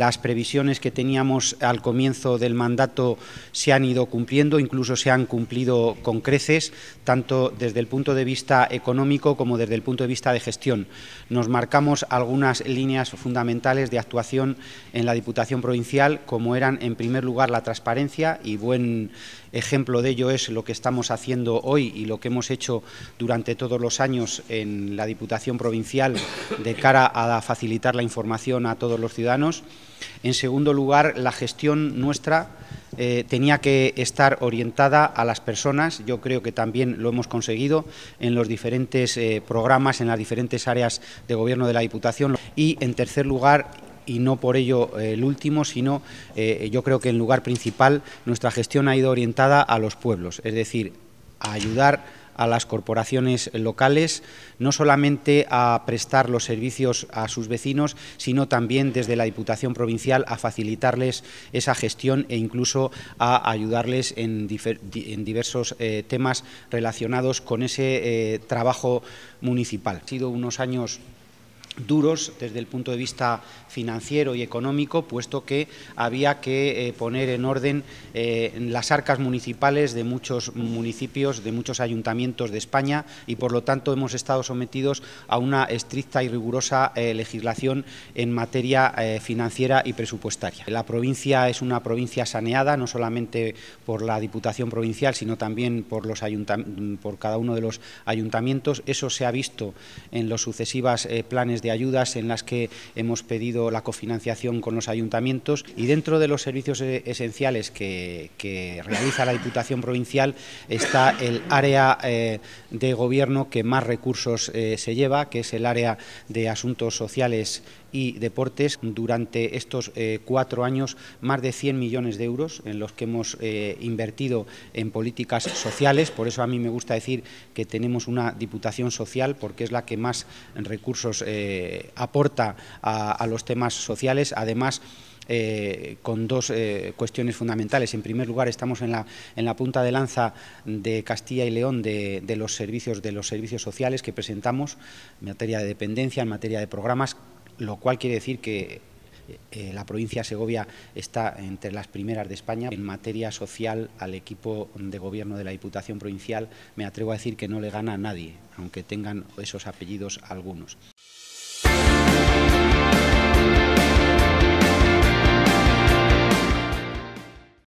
Las previsiones que teníamos al comienzo del mandato se han ido cumpliendo, incluso se han cumplido con creces, tanto desde el punto de vista económico como desde el punto de vista de gestión. Nos marcamos algunas líneas fundamentales de actuación en la Diputación Provincial, como eran, en primer lugar, la transparencia y buen ejemplo de ello es lo que estamos haciendo hoy y lo que hemos hecho durante todos los años en la Diputación Provincial de cara a facilitar la información a todos los ciudadanos. En segundo lugar, la gestión nuestra eh, tenía que estar orientada a las personas. Yo creo que también lo hemos conseguido en los diferentes eh, programas, en las diferentes áreas de gobierno de la Diputación. Y, en tercer lugar, y no por ello eh, el último, sino yo creo que en lugar principal nuestra gestión ha ido orientada a los pueblos, es decir, a ayudar a las corporaciones locales, no solamente a prestar los servicios a sus vecinos, sino también desde la Diputación Provincial a facilitarles esa gestión e incluso a ayudarles en, diversos eh, temas relacionados con ese eh, trabajo municipal. Ha sido unos años duros desde el punto de vista financiero y económico, puesto que había que eh, poner en orden eh, las arcas municipales de muchos municipios, de muchos ayuntamientos de España y por lo tanto hemos estado sometidos a una estricta y rigurosa eh, legislación en materia financiera y presupuestaria. La provincia es una provincia saneada no solamente por la Diputación Provincial, sino también por, los por cada uno de los ayuntamientos. Eso se ha visto en los sucesivos planes de ayudas en las que hemos pedido la cofinanciación con los ayuntamientos y dentro de los servicios eh, esenciales que, realiza la Diputación Provincial está el área eh, de gobierno que más recursos eh, se lleva, que es el área de asuntos sociales y deportes. Durante estos cuatro años, más de 100 millones de euros en los que hemos invertido en políticas sociales. Por eso a mí me gusta decir que tenemos una diputación social, porque es la que más recursos eh, aporta a, los temas sociales. Además, eh, con dos eh, cuestiones fundamentales. En primer lugar, estamos en la, punta de lanza de Castilla y León de, los servicios, de los servicios sociales que presentamos en materia de dependencia, en materia de programas, lo cual quiere decir que la provincia de Segovia está entre las primeras de España. En materia social, al equipo de gobierno de la Diputación Provincial me atrevo a decir que no le gana a nadie, aunque tengan esos apellidos algunos.